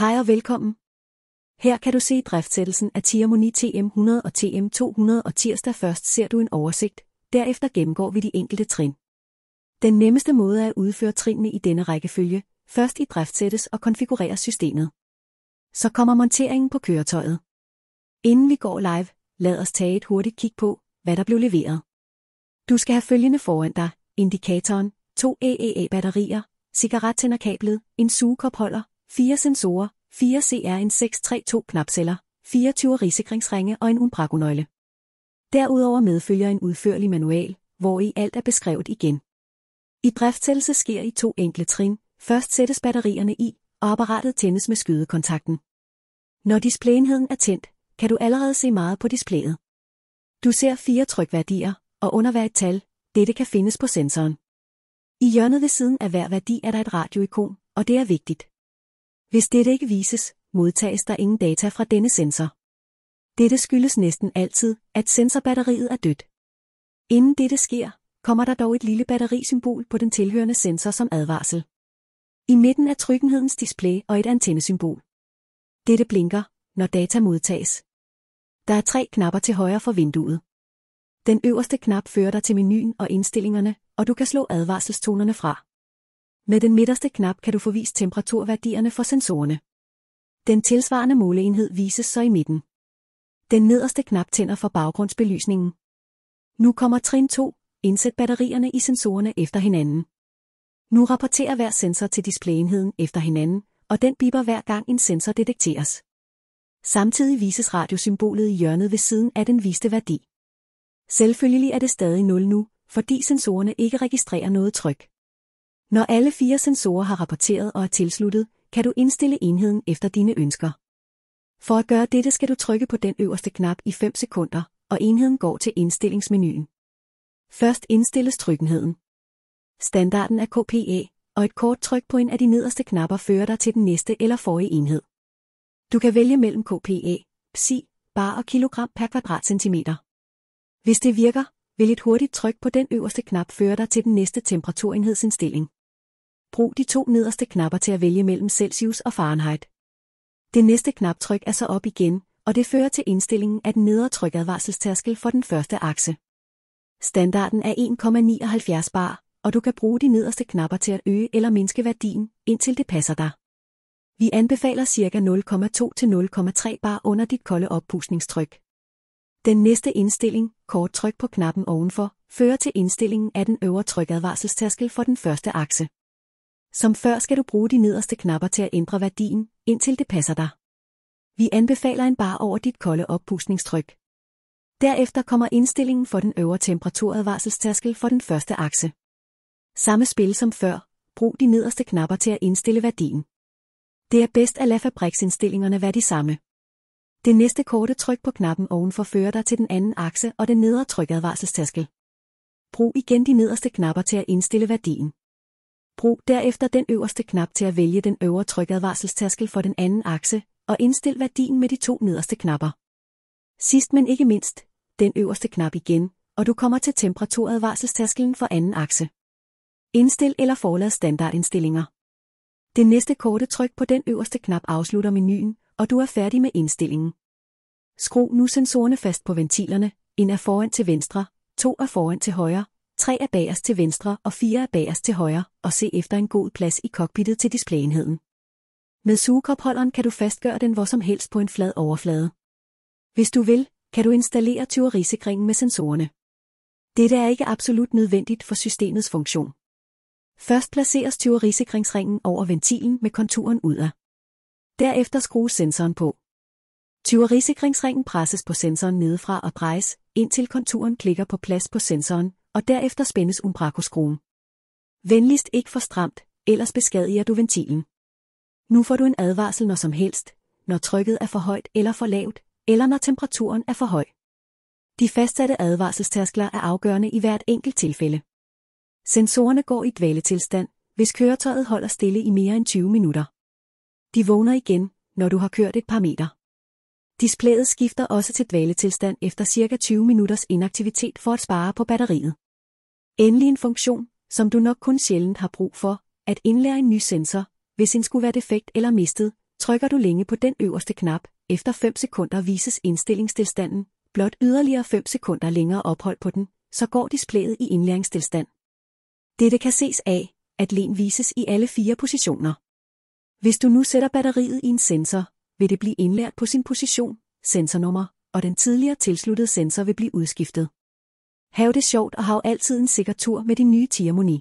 Hej og velkommen. Her kan du se driftsættelsen af Tiamoni TM100 og TM200 og tirsdag først ser du en oversigt, derefter gennemgår vi de enkelte trin. Den nemmeste måde er at udføre trinene i denne rækkefølge, først i driftsættes og konfigurere systemet. Så kommer monteringen på køretøjet. Inden vi går live, lad os tage et hurtigt kig på, hvad der blev leveret. Du skal have følgende foran dig, indikatoren, to AAA-batterier, cigarettænderkablet, en sugekopholder, 4 sensorer, 4 CRN632 knapceller, 24 tyverisikringsringe og en umbrakonøgle. Derudover medfølger en udførlig manual, hvor i alt er beskrevet igen. I driftsættelse sker i to enkle trin. Først sættes batterierne i, og apparatet tændes med skydekontakten. Når displayenheden er tændt, kan du allerede se meget på displayet. Du ser fire trykværdier, og under hver et tal, dette kan findes på sensoren. I hjørnet ved siden af hver værdi er der et radioikon, og det er vigtigt. Hvis dette ikke vises, modtages der ingen data fra denne sensor. Dette skyldes næsten altid, at sensorbatteriet er dødt. Inden dette sker, kommer der dog et lille batterisymbol på den tilhørende sensor som advarsel. I midten er trykkenhedens display og et antennesymbol. Dette blinker, når data modtages. Der er tre knapper til højre for vinduet. Den øverste knap fører dig til menuen og indstillingerne, og du kan slå advarselstonerne fra. Med den midterste knap kan du få vist temperaturværdierne for sensorerne. Den tilsvarende måleenhed vises så i midten. Den nederste knap tænder for baggrundsbelysningen. Nu kommer trin 2, indsæt batterierne i sensorerne efter hinanden. Nu rapporterer hver sensor til displayenheden efter hinanden, og den biber hver gang en sensor detekteres. Samtidig vises radiosymbolet i hjørnet ved siden af den viste værdi. Selvfølgelig er det stadig 0 nu, fordi sensorerne ikke registrerer noget tryk. Når alle fire sensorer har rapporteret og er tilsluttet, kan du indstille enheden efter dine ønsker. For at gøre dette skal du trykke på den øverste knap i 5 sekunder, og enheden går til indstillingsmenuen. Først indstilles trykkenheden. Standarden er KPA, og et kort tryk på en af de nederste knapper fører dig til den næste eller forrige enhed. Du kan vælge mellem KPA, psi, bar og kilogram per kvadratcentimeter. Hvis det virker, vil et hurtigt tryk på den øverste knap føre dig til den næste temperaturenhedsindstilling. Brug de to nederste knapper til at vælge mellem Celsius og Fahrenheit. Det næste knaptryk er så op igen, og det fører til indstillingen af den nedre trykadvarselstærskel for den første akse. Standarden er 1,79 bar, og du kan bruge de nederste knapper til at øge eller mindske værdien, indtil det passer dig. Vi anbefaler ca. 0,2 til 0,3 bar under dit kolde oppustningstryk. Den næste indstilling, kort tryk på knappen ovenfor, fører til indstillingen af den øvre trykadvarselstærskel for den første akse. Som før skal du bruge de nederste knapper til at ændre værdien, indtil det passer dig. Vi anbefaler en bar over dit kolde oppustningstryk. Derefter kommer indstillingen for den øvre temperaturadvarselstærskel for den første akse. Samme spil som før, brug de nederste knapper til at indstille værdien. Det er bedst at lade fabriksindstillingerne være de samme. Det næste korte tryk på knappen ovenfor fører dig til den anden akse og den nedre trykadvarselstærskel. Brug igen de nederste knapper til at indstille værdien. Brug derefter den øverste knap til at vælge den øvre trykadvarselstaskel for den anden akse, og indstil værdien med de to nederste knapper. Sidst men ikke mindst, den øverste knap igen, og du kommer til temperaturadvarselstaskelen for anden akse. Indstil eller forlad standardindstillinger. Det næste korte tryk på den øverste knap afslutter menuen, og du er færdig med indstillingen. Skru nu sensorerne fast på ventilerne, en er foran til venstre, to er foran til højre, Tre er bagerst til venstre og fire er bagerst til højre, og se efter en god plads i cockpittet til displayenheden. Med sugekopholderen kan du fastgøre den hvor som helst på en flad overflade. Hvis du vil, kan du installere tyverisikringen med sensorerne. Dette er ikke absolut nødvendigt for systemets funktion. Først placeres tyverisikringsringen over ventilen med konturen udad. Derefter skrues sensoren på. Tyverisikringsringen presses på sensoren nedefra og drejes, indtil konturen klikker på plads på sensoren, og derefter spændes umbrakoskruen. Venligst ikke for stramt, ellers beskadiger du ventilen. Nu får du en advarsel når som helst, når trykket er for højt eller for lavt, eller når temperaturen er for høj. De fastsatte advarselstærskler er afgørende i hvert enkelt tilfælde. Sensorerne går i dvaletilstand, hvis køretøjet holder stille i mere end 20 minutter. De vågner igen, når du har kørt et par meter. Displayet skifter også til dvaletilstand efter ca. 20 minutters inaktivitet for at spare på batteriet. Endelig en funktion, som du nok kun sjældent har brug for, at indlære en ny sensor, hvis en skulle være defekt eller mistet, trykker du længe på den øverste knap, efter 5 sekunder vises indstillingstilstanden, blot yderligere 5 sekunder længere ophold på den, så går displayet i indlæringstilstand. Dette kan ses af, at len vises i alle fire positioner. Hvis du nu sætter batteriet i en sensor, vil det blive indlært på sin position, sensornummer, og den tidligere tilsluttede sensor vil blive udskiftet. Hav det sjovt og hav altid en sikker tur med din nye Tiamoni.